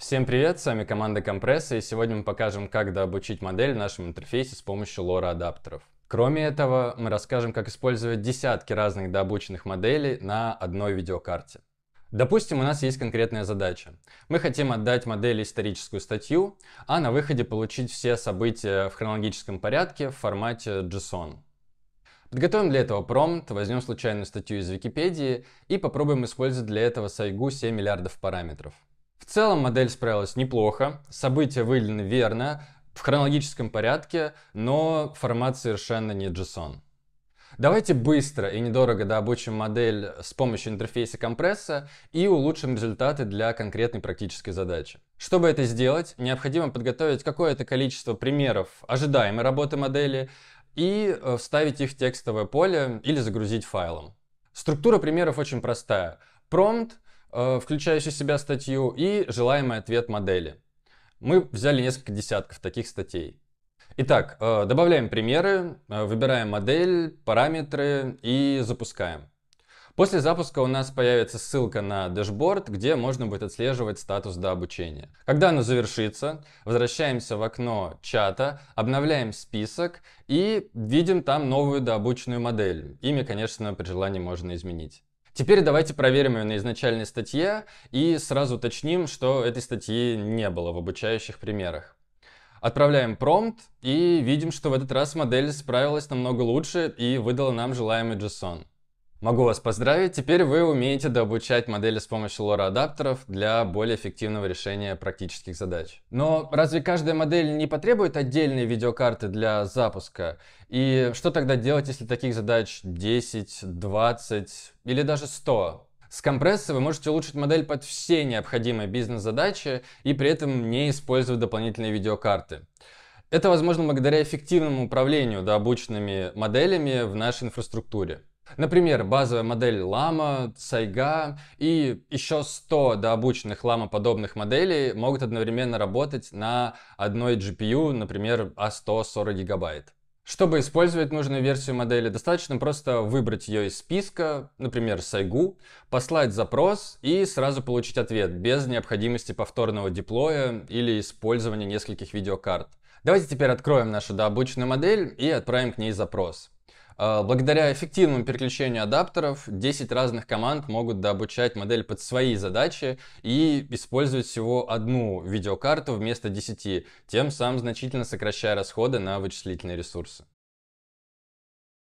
Всем привет, с вами команда Компресса, и сегодня мы покажем, как дообучить модель в нашем интерфейсе с помощью лора адаптеров. Кроме этого, мы расскажем, как использовать десятки разных дообученных моделей на одной видеокарте. Допустим, у нас есть конкретная задача. Мы хотим отдать модели историческую статью, а на выходе получить все события в хронологическом порядке в формате JSON. Подготовим для этого промпт, возьмем случайную статью из Википедии и попробуем использовать для этого сайгу 7 миллиардов параметров целом модель справилась неплохо, события выделены верно, в хронологическом порядке, но формат совершенно не JSON. Давайте быстро и недорого дообучим модель с помощью интерфейса компресса и улучшим результаты для конкретной практической задачи. Чтобы это сделать, необходимо подготовить какое-то количество примеров ожидаемой работы модели и э, вставить их в текстовое поле или загрузить файлом. Структура примеров очень простая. Промпт — Э, включающий в себя статью, и желаемый ответ модели. Мы взяли несколько десятков таких статей. Итак, э, добавляем примеры, э, выбираем модель, параметры и запускаем. После запуска у нас появится ссылка на дашборд, где можно будет отслеживать статус до обучения. Когда оно завершится, возвращаемся в окно чата, обновляем список и видим там новую дообученную модель. Имя, конечно, при желании можно изменить. Теперь давайте проверим ее на изначальной статье и сразу уточним, что этой статьи не было в обучающих примерах. Отправляем промпт и видим, что в этот раз модель справилась намного лучше и выдала нам желаемый JSON. Могу вас поздравить, теперь вы умеете дообучать модели с помощью лора-адаптеров для более эффективного решения практических задач. Но разве каждая модель не потребует отдельной видеокарты для запуска? И что тогда делать, если таких задач 10, 20 или даже 100? С компрессой вы можете улучшить модель под все необходимые бизнес-задачи и при этом не использовать дополнительные видеокарты. Это возможно благодаря эффективному управлению дообученными моделями в нашей инфраструктуре. Например, базовая модель лама, сайга и еще 100 дообученных лама-подобных моделей могут одновременно работать на одной GPU, например, a 140 гигабайт. Чтобы использовать нужную версию модели, достаточно просто выбрать ее из списка, например, сайгу, послать запрос и сразу получить ответ, без необходимости повторного диплоя или использования нескольких видеокарт. Давайте теперь откроем нашу дообученную модель и отправим к ней запрос. А, благодаря эффективному переключению адаптеров 10 разных команд могут дообучать модель под свои задачи и использовать всего одну видеокарту вместо 10, тем самым значительно сокращая расходы на вычислительные ресурсы.